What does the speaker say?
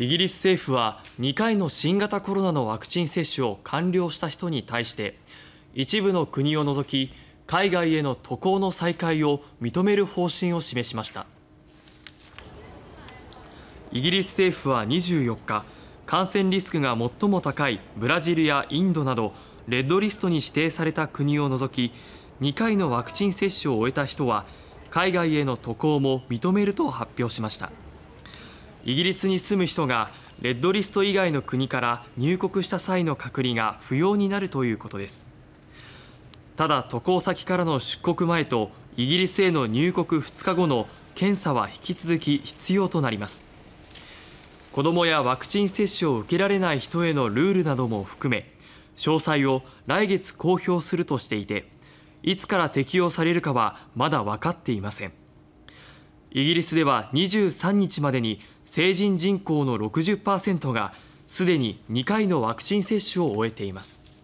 イギリス政府は2回の新型コロナのワクチン接種を完了した人に対して一部の国を除き海外への渡航の再開を認める方針を示しましたイギリス政府は24日感染リスクが最も高いブラジルやインドなどレッドリストに指定された国を除き2回のワクチン接種を終えた人は海外への渡航も認めると発表しました。イギリスに住む人がレッドリスト以外の国から入国した際の隔離が不要になるということですただ渡航先からの出国前とイギリスへの入国2日後の検査は引き続き必要となります子どもやワクチン接種を受けられない人へのルールなども含め詳細を来月公表するとしていていつから適用されるかはまだ分かっていませんイギリスでは23日までに成人人口の60%がすでに2回のワクチン接種を終えています。